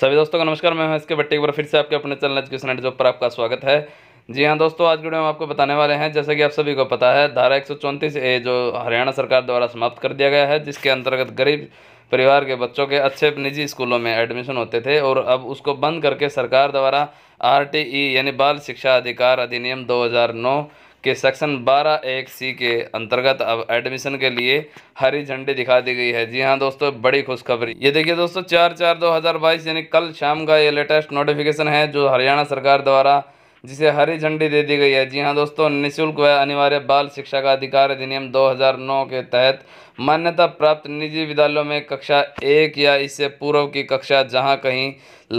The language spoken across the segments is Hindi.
सभी दोस्तों को नमस्कार मैं हूं इसके बट्टे एक बार फिर से आपके अपने चैनल एजुकेशन एंड जॉब पर आपका स्वागत है जी हाँ दोस्तों आज वीडियो में आपको बताने वाले हैं जैसे कि आप सभी को पता है धारा एक ए जो हरियाणा सरकार द्वारा समाप्त कर दिया गया है जिसके अंतर्गत गरीब परिवार के बच्चों के अच्छे निजी स्कूलों में एडमिशन होते थे और अब उसको बंद करके सरकार द्वारा आर यानी बाल शिक्षा अधिकार अधिनियम दो के सेक्शन 12 एक सी के अंतर्गत अब एडमिशन के लिए हरी झंडी दिखा दी गई है जी हाँ दोस्तों बड़ी खुशखबरी ये देखिए दोस्तों चार चार दो हज़ार बाईस यानी कल शाम का ये लेटेस्ट नोटिफिकेशन है जो हरियाणा सरकार द्वारा जिसे हरी झंडी दे दी गई है जी हाँ दोस्तों निःशुल्क व अनिवार्य बाल शिक्षा का अधिकार अधिनियम 2009 के तहत मान्यता प्राप्त निजी विद्यालयों में कक्षा एक या इससे पूर्व की कक्षा जहाँ कहीं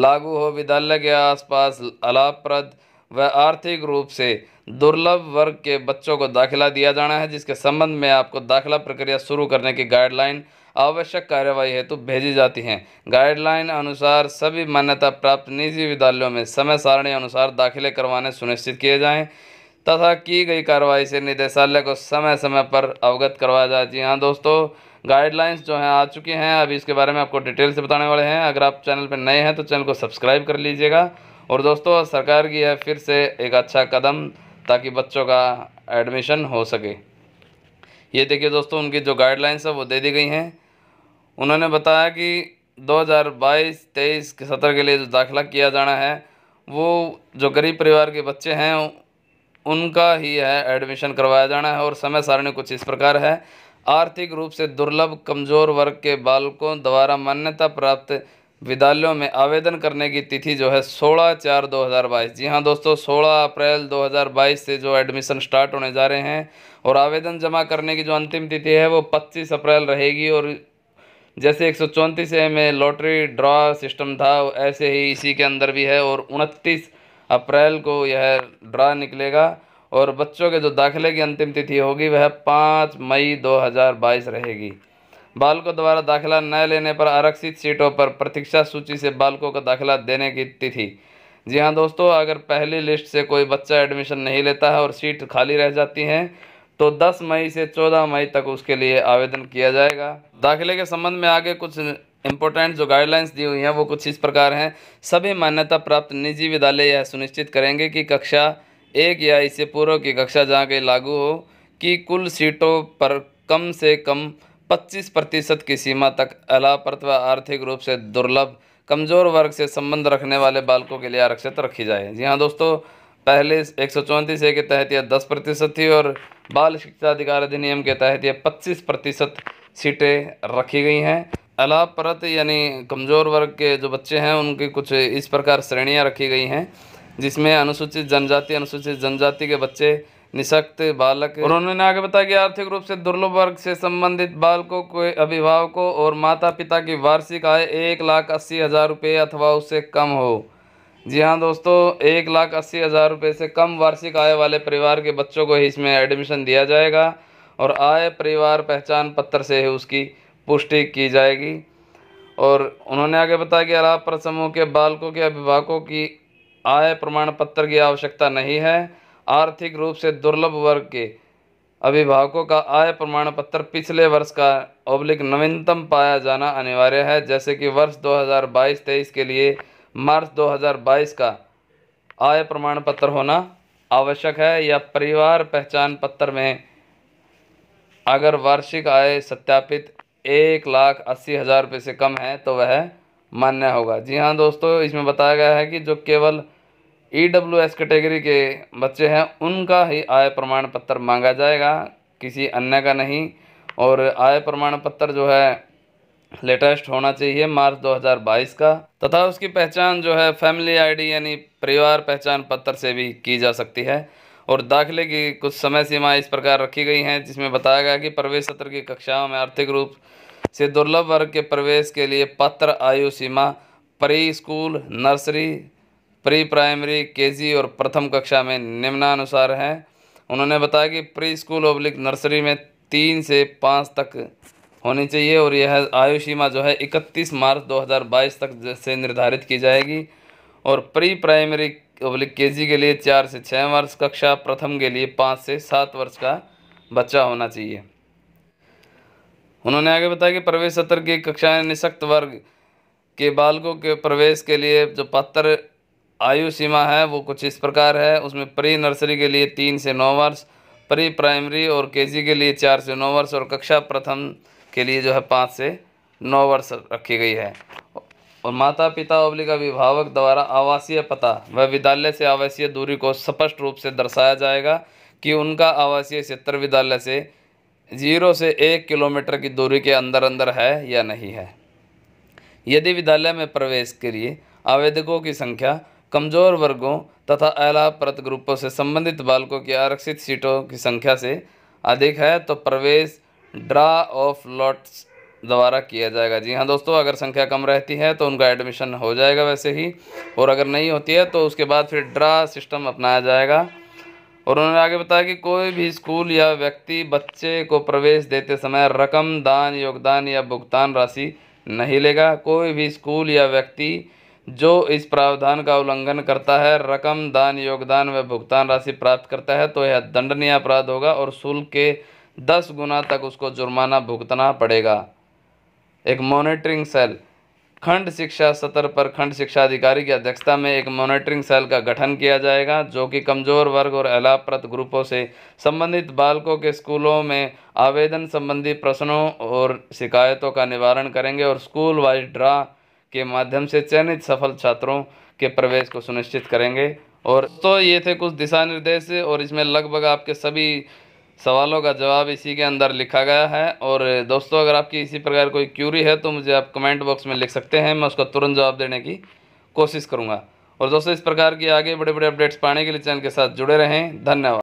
लागू हो विद्यालय के आसपास अलाप्रद व आर्थिक रूप से दुर्लभ वर्ग के बच्चों को दाखिला दिया जाना है जिसके संबंध में आपको दाखिला प्रक्रिया शुरू करने की गाइडलाइन आवश्यक कार्यवाही हेतु तो भेजी जाती हैं गाइडलाइन अनुसार सभी मान्यता प्राप्त निजी विद्यालयों में समय सारणी अनुसार दाखिले करवाने सुनिश्चित किए जाएँ तथा की गई कार्रवाई से निदेशालय को समय समय पर अवगत करवाया जाए जी हाँ दोस्तों गाइडलाइंस जो हैं आ चुकी हैं अभी इसके बारे में आपको डिटेल से बताने वाले हैं अगर आप चैनल पर नए हैं तो चैनल को सब्सक्राइब कर लीजिएगा और दोस्तों सरकार की यह फिर से एक अच्छा कदम ताकि बच्चों का एडमिशन हो सके ये देखिए दोस्तों उनकी जो गाइडलाइंस है वो दे दी गई हैं उन्होंने बताया कि 2022 23 के सत्र के लिए जो दाखिला किया जाना है वो जो गरीब परिवार के बच्चे हैं उनका ही है एडमिशन करवाया जाना है और समय सारणी कुछ इस प्रकार है आर्थिक रूप से दुर्लभ कमज़ोर वर्ग के बालकों द्वारा मान्यता प्राप्त विद्यालयों में आवेदन करने की तिथि जो है 16 चार 2022 जी हाँ दोस्तों 16 अप्रैल 2022 से जो एडमिशन स्टार्ट होने जा रहे हैं और आवेदन जमा करने की जो अंतिम तिथि है वो 25 अप्रैल रहेगी और जैसे एक सौ चौंतीस में लॉटरी ड्रॉ सिस्टम था ऐसे ही इसी के अंदर भी है और उनतीस अप्रैल को यह ड्रा निकलेगा और बच्चों के जो दाखिले की अंतिम तिथि होगी वह पाँच मई दो रहेगी बालकों द्वारा दाखिला न लेने पर आरक्षित सीटों पर प्रतीक्षा सूची से बालकों का दाखिला देने की तिथि जी हाँ दोस्तों अगर पहली लिस्ट से कोई बच्चा एडमिशन नहीं लेता है और सीट खाली रह जाती है तो 10 मई से 14 मई तक उसके लिए आवेदन किया जाएगा दाखिले के संबंध में आगे कुछ इंपॉर्टेंट जो गाइडलाइंस दी हुई हैं वो कुछ इस प्रकार हैं सभी मान्यता प्राप्त निजी विद्यालय यह सुनिश्चित करेंगे कि कक्षा एक या इससे पूर्व की कक्षा जहाँ के लागू हो कि कुल सीटों पर कम से कम 25 प्रतिशत की सीमा तक अलापरत व आर्थिक रूप से दुर्लभ कमज़ोर वर्ग से संबंध रखने वाले बालकों के लिए आरक्षित रखी जाए जी हाँ दोस्तों पहले एक सौ चौंतीस ए के तहत यह दस प्रतिशत थी और बाल शिक्षा अधिकार अधिनियम के तहत यह पच्चीस प्रतिशत सीटें रखी गई हैं अलापरत यानी कमज़ोर वर्ग के जो बच्चे हैं उनकी कुछ इस प्रकार श्रेणियाँ रखी गई हैं जिसमें अनुसूचित जनजाति अनुसूचित जनजाति के बच्चे निशक्त बालक उन्होंने आगे बताया कि आर्थिक रूप से दुर्लभ वर्ग से संबंधित बालकों को अभिभावकों और माता पिता की वार्षिक आय एक लाख अस्सी हज़ार रुपये अथवा उससे कम हो जी हाँ दोस्तों एक लाख अस्सी हज़ार रुपये से कम वार्षिक आय वाले परिवार के बच्चों को ही इसमें एडमिशन दिया जाएगा और आय परिवार पहचान पत्र से ही उसकी पुष्टि की जाएगी और उन्होंने आगे बताया कि अलाप्र समूह के बालकों के अभिभावकों की आय प्रमाण पत्र की आवश्यकता नहीं है आर्थिक रूप से दुर्लभ वर्ग के अभिभावकों का आय प्रमाण पत्र पिछले वर्ष का ओब्लिक नवीनतम पाया जाना अनिवार्य है जैसे कि वर्ष 2022-23 के लिए मार्च 2022 का आय प्रमाण पत्र होना आवश्यक है या परिवार पहचान पत्र में अगर वार्षिक आय सत्यापित एक लाख अस्सी हज़ार रुपये से कम है तो वह मान्य होगा जी हाँ दोस्तों इसमें बताया गया है कि जो केवल ई डब्ल्यू एस कैटेगरी के बच्चे हैं उनका ही आय प्रमाण पत्र मांगा जाएगा किसी अन्य का नहीं और आय प्रमाण पत्र जो है लेटेस्ट होना चाहिए मार्च 2022 का तथा उसकी पहचान जो है फैमिली आईडी यानी परिवार पहचान पत्र से भी की जा सकती है और दाखिले की कुछ समय सीमा इस प्रकार रखी गई हैं जिसमें बताया गया कि प्रवेश सत्र की कक्षाओं में आर्थिक रूप से दुर्लभ वर्ग के प्रवेश के लिए पात्र आयु सीमा pre school nursery pre primary KG और प्रथम कक्षा में निम्नानुसार हैं उन्होंने बताया कि प्री स्कूल ओब्लिक नर्सरी में तीन से पाँच तक होनी चाहिए और यह आयु सीमा जो है 31 मार्च 2022 तक से निर्धारित की जाएगी और प्री प्राइमरी ओब्लिक के के लिए चार से छः वर्ष कक्षा प्रथम के लिए पाँच से सात वर्ष का बच्चा होना चाहिए उन्होंने आगे बताया कि प्रवेश सत्र की कक्षाएं निशक्त वर्ग के बालकों के प्रवेश के लिए जो पत्र आयु सीमा है वो कुछ इस प्रकार है उसमें प्री नर्सरी के लिए तीन से नौ वर्ष प्री प्राइमरी और केजी के लिए चार से नौ वर्ष और कक्षा प्रथम के लिए जो है पाँच से नौ वर्ष रखी गई है और माता पिता का विभावक द्वारा आवासीय पता व विद्यालय से आवासीय दूरी को स्पष्ट रूप से दर्शाया जाएगा कि उनका आवासीय क्षेत्र विद्यालय से जीरो से एक किलोमीटर की दूरी के अंदर अंदर है या नहीं है यदि विद्यालय में प्रवेश के लिए आवेदकों की संख्या कमज़ोर वर्गों तथा अला ग्रुपों से संबंधित बालकों की आरक्षित सीटों की संख्या से अधिक है तो प्रवेश ड्रा ऑफ लॉट्स द्वारा किया जाएगा जी हाँ दोस्तों अगर संख्या कम रहती है तो उनका एडमिशन हो जाएगा वैसे ही और अगर नहीं होती है तो उसके बाद फिर ड्रा सिस्टम अपनाया जाएगा और उन्होंने आगे बताया कि कोई भी स्कूल या व्यक्ति बच्चे को प्रवेश देते समय रकम दान योगदान या भुगतान राशि नहीं लेगा कोई भी स्कूल या व्यक्ति जो इस प्रावधान का उल्लंघन करता है रकम दान योगदान व भुगतान राशि प्राप्त करता है तो यह दंडनीय अपराध होगा और शुल्क के दस गुना तक उसको जुर्माना भुगतना पड़ेगा एक मॉनिटरिंग सेल खंड शिक्षा सत्र पर खंड शिक्षा अधिकारी की अध्यक्षता में एक मॉनिटरिंग सेल का गठन किया जाएगा जो कि कमजोर वर्ग और अलाप्रत ग्रुपों से संबंधित बालकों के स्कूलों में आवेदन संबंधी प्रश्नों और शिकायतों का निवारण करेंगे और स्कूल वाइज ड्रा के माध्यम से चयनित सफल छात्रों के प्रवेश को सुनिश्चित करेंगे और तो ये थे कुछ दिशा निर्देश और इसमें लगभग आपके सभी सवालों का जवाब इसी के अंदर लिखा गया है और दोस्तों अगर आपकी इसी प्रकार कोई क्यूरी है तो मुझे आप कमेंट बॉक्स में लिख सकते हैं मैं उसका तुरंत जवाब देने की कोशिश करूँगा और दोस्तों इस प्रकार की आगे बड़े बड़े अपडेट्स पाने के लिए चैनल के साथ जुड़े रहें धन्यवाद